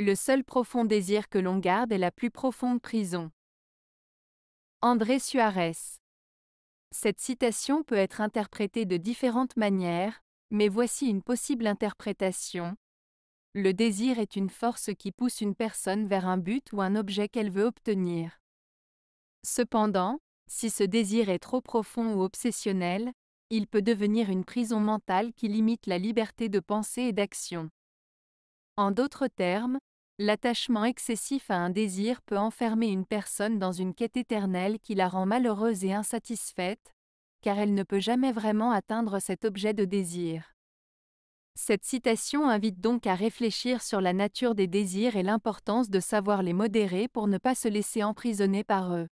Le seul profond désir que l'on garde est la plus profonde prison. André Suarez. Cette citation peut être interprétée de différentes manières, mais voici une possible interprétation. Le désir est une force qui pousse une personne vers un but ou un objet qu'elle veut obtenir. Cependant, si ce désir est trop profond ou obsessionnel, il peut devenir une prison mentale qui limite la liberté de pensée et d'action. En d'autres termes, l'attachement excessif à un désir peut enfermer une personne dans une quête éternelle qui la rend malheureuse et insatisfaite, car elle ne peut jamais vraiment atteindre cet objet de désir. Cette citation invite donc à réfléchir sur la nature des désirs et l'importance de savoir les modérer pour ne pas se laisser emprisonner par eux.